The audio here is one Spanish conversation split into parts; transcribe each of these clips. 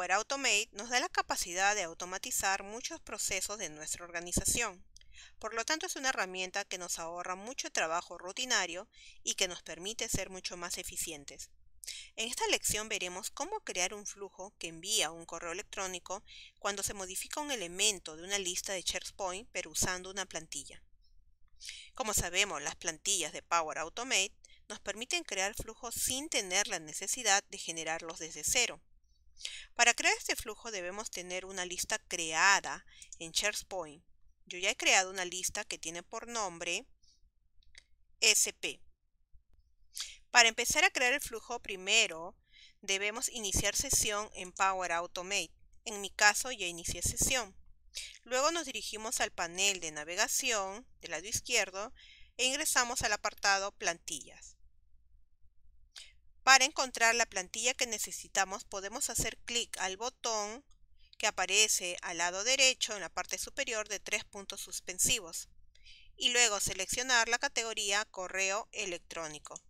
Power Automate nos da la capacidad de automatizar muchos procesos de nuestra organización. Por lo tanto, es una herramienta que nos ahorra mucho trabajo rutinario y que nos permite ser mucho más eficientes. En esta lección veremos cómo crear un flujo que envía un correo electrónico cuando se modifica un elemento de una lista de SharePoint pero usando una plantilla. Como sabemos, las plantillas de Power Automate nos permiten crear flujos sin tener la necesidad de generarlos desde cero. Para crear este flujo debemos tener una lista creada en SharePoint. Yo ya he creado una lista que tiene por nombre SP. Para empezar a crear el flujo primero debemos iniciar sesión en Power Automate. En mi caso ya inicié sesión. Luego nos dirigimos al panel de navegación del lado izquierdo e ingresamos al apartado plantillas. Para encontrar la plantilla que necesitamos podemos hacer clic al botón que aparece al lado derecho en la parte superior de tres puntos suspensivos y luego seleccionar la categoría correo electrónico.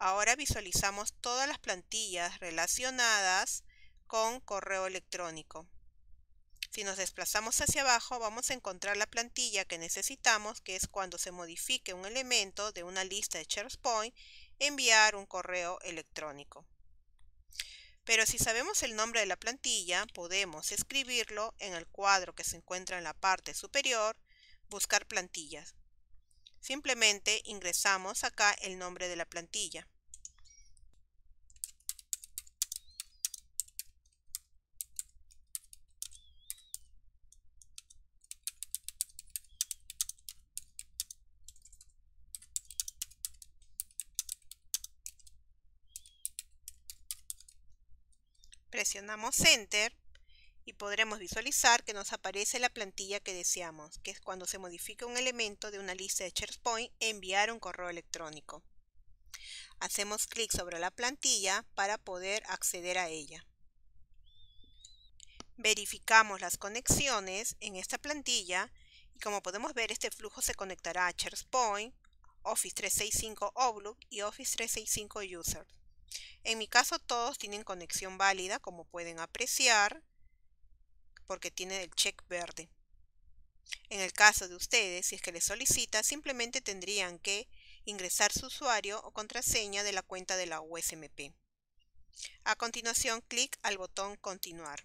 Ahora visualizamos todas las plantillas relacionadas con correo electrónico. Si nos desplazamos hacia abajo vamos a encontrar la plantilla que necesitamos que es cuando se modifique un elemento de una lista de SharePoint enviar un correo electrónico. Pero si sabemos el nombre de la plantilla, podemos escribirlo en el cuadro que se encuentra en la parte superior, buscar plantillas. Simplemente ingresamos acá el nombre de la plantilla. presionamos Enter y podremos visualizar que nos aparece la plantilla que deseamos, que es cuando se modifica un elemento de una lista de SharePoint enviar un correo electrónico. Hacemos clic sobre la plantilla para poder acceder a ella. Verificamos las conexiones en esta plantilla y como podemos ver este flujo se conectará a SharePoint, Office 365 Outlook y Office 365 User. En mi caso todos tienen conexión válida, como pueden apreciar, porque tiene el check verde. En el caso de ustedes, si es que les solicita, simplemente tendrían que ingresar su usuario o contraseña de la cuenta de la USMP. A continuación, clic al botón Continuar.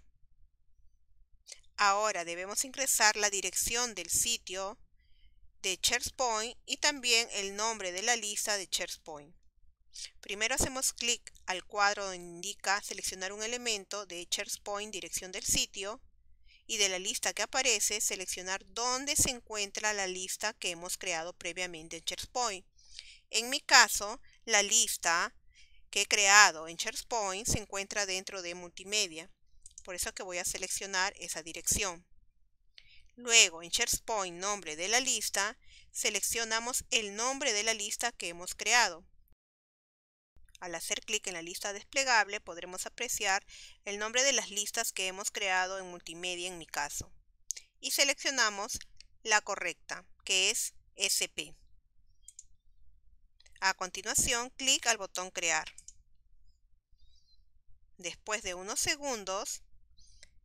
Ahora debemos ingresar la dirección del sitio de SharePoint y también el nombre de la lista de SharePoint. Primero hacemos clic al cuadro donde indica seleccionar un elemento de SharePoint dirección del sitio y de la lista que aparece seleccionar dónde se encuentra la lista que hemos creado previamente en SharePoint. En mi caso, la lista que he creado en SharePoint se encuentra dentro de multimedia, por eso que voy a seleccionar esa dirección. Luego, en SharePoint nombre de la lista, seleccionamos el nombre de la lista que hemos creado. Al hacer clic en la lista desplegable podremos apreciar el nombre de las listas que hemos creado en multimedia en mi caso. Y seleccionamos la correcta, que es SP. A continuación, clic al botón Crear. Después de unos segundos,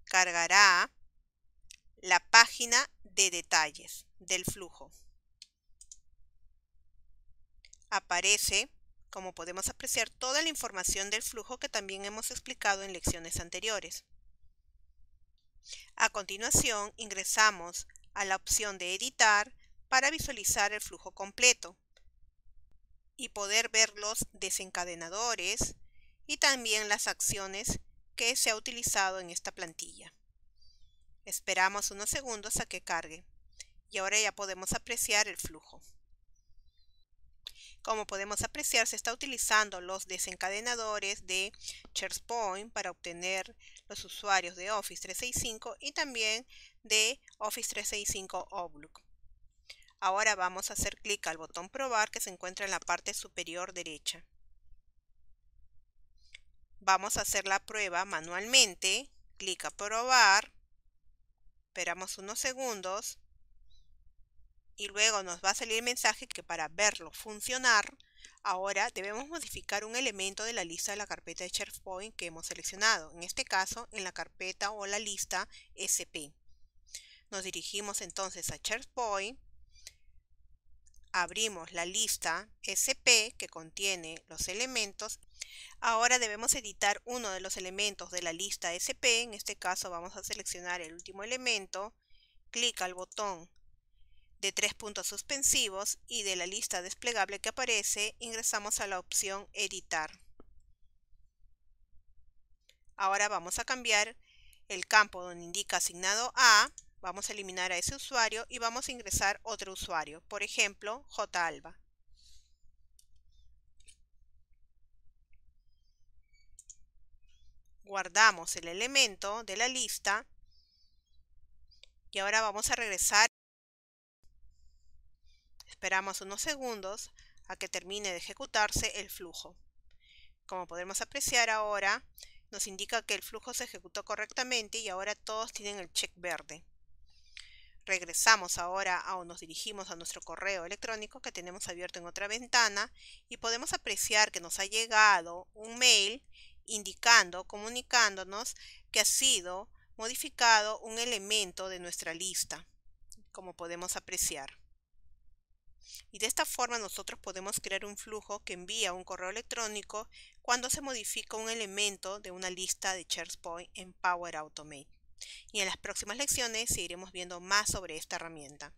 cargará la página de detalles del flujo. Aparece como podemos apreciar toda la información del flujo que también hemos explicado en lecciones anteriores. A continuación, ingresamos a la opción de editar para visualizar el flujo completo y poder ver los desencadenadores y también las acciones que se ha utilizado en esta plantilla. Esperamos unos segundos a que cargue y ahora ya podemos apreciar el flujo. Como podemos apreciar, se está utilizando los desencadenadores de SharePoint para obtener los usuarios de Office 365 y también de Office 365 Outlook. Ahora vamos a hacer clic al botón probar que se encuentra en la parte superior derecha. Vamos a hacer la prueba manualmente. Clic a probar. Esperamos unos segundos y luego nos va a salir el mensaje que para verlo funcionar, ahora debemos modificar un elemento de la lista de la carpeta de SharePoint que hemos seleccionado, en este caso en la carpeta o la lista SP. Nos dirigimos entonces a SharePoint, abrimos la lista SP que contiene los elementos. Ahora debemos editar uno de los elementos de la lista SP, en este caso vamos a seleccionar el último elemento, clic al botón de tres puntos suspensivos y de la lista desplegable que aparece, ingresamos a la opción Editar. Ahora vamos a cambiar el campo donde indica asignado a, vamos a eliminar a ese usuario y vamos a ingresar otro usuario, por ejemplo, jalba. Guardamos el elemento de la lista y ahora vamos a regresar Esperamos unos segundos a que termine de ejecutarse el flujo. Como podemos apreciar ahora, nos indica que el flujo se ejecutó correctamente y ahora todos tienen el check verde. Regresamos ahora o nos dirigimos a nuestro correo electrónico que tenemos abierto en otra ventana y podemos apreciar que nos ha llegado un mail indicando, comunicándonos que ha sido modificado un elemento de nuestra lista, como podemos apreciar. Y de esta forma nosotros podemos crear un flujo que envía un correo electrónico cuando se modifica un elemento de una lista de SharePoint en Power Automate. Y en las próximas lecciones seguiremos viendo más sobre esta herramienta.